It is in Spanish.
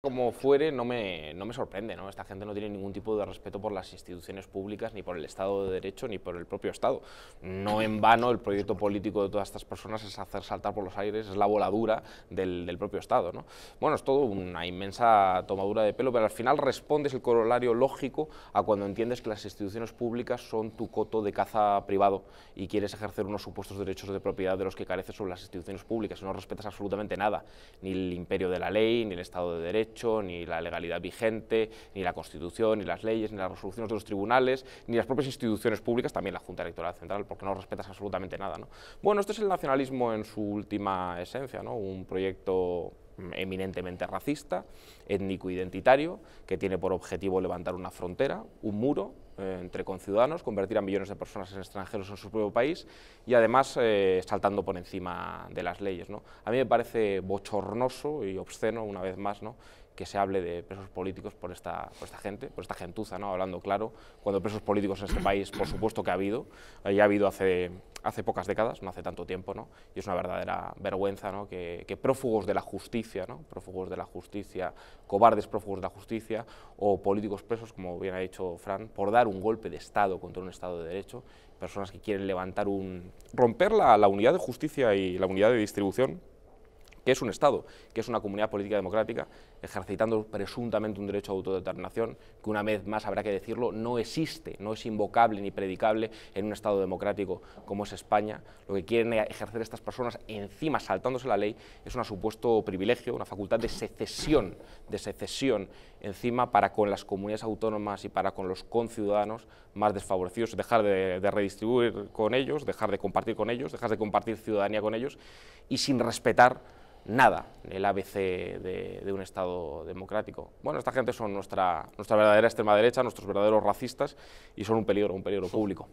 Como fuere, no me, no me sorprende, ¿no? Esta gente no tiene ningún tipo de respeto por las instituciones públicas, ni por el Estado de Derecho, ni por el propio Estado. No en vano el proyecto político de todas estas personas es hacer saltar por los aires, es la voladura del, propio Estado, Bueno, es todo una inmensa tomadura de pelo, pero al final respondes el corolario lógico a cuando entiendes que las instituciones públicas son tu coto de caza privado y quieres ejercer unos supuestos derechos de propiedad de los que careces sobre las instituciones públicas no respetas absolutamente nada, ni el imperio de la ley, ni el Estado de Derecho, ni la legalidad vigente, ni la Constitución, ni las leyes, ni las resoluciones de los tribunales, ni las propias instituciones públicas, también la Junta Electoral Central, porque no respetas absolutamente nada. ¿no? Bueno, esto es el nacionalismo en su última esencia, ¿no? un proyecto eminentemente racista, étnico-identitario, que tiene por objetivo levantar una frontera, un muro, eh, entre conciudadanos, convertir a millones de personas en extranjeros en su propio país y además eh, saltando por encima de las leyes. ¿no? A mí me parece bochornoso y obsceno, una vez más, ¿no? que se hable de presos políticos por esta, esta gente, por esta gentuza, ¿no? hablando claro, cuando presos políticos en este país, por supuesto que ha habido, eh, ya ha habido hace hace pocas décadas, no hace tanto tiempo, ¿no? y es una verdadera vergüenza ¿no? que, prófugos de la justicia, ¿no? prófugos de la justicia, cobardes prófugos de la justicia o políticos presos, como bien ha dicho Fran, por dar un golpe de Estado contra un Estado de Derecho, personas que quieren levantar un... romper la unidad de justicia y la unidad de distribución que es un Estado, que es una comunidad política democrática, ejercitando presuntamente un derecho a autodeterminación, que una vez más habrá que decirlo, no existe, no es invocable ni predicable en un Estado democrático como es España. Lo que quieren ejercer estas personas, encima saltándose la ley, es un supuesto privilegio, una facultad de secesión, de secesión encima para con las comunidades autónomas y para con los conciudadanos más desfavorecidos, dejar de, de redistribuir con ellos, dejar de compartir con ellos, dejar de compartir ciudadanía con ellos y sin respetar nada el ABC de, un Estado democrático. Bueno, esta gente son nuestra, nuestra verdadera extrema derecha, nuestros verdaderos racistas y son un peligro, un peligro público.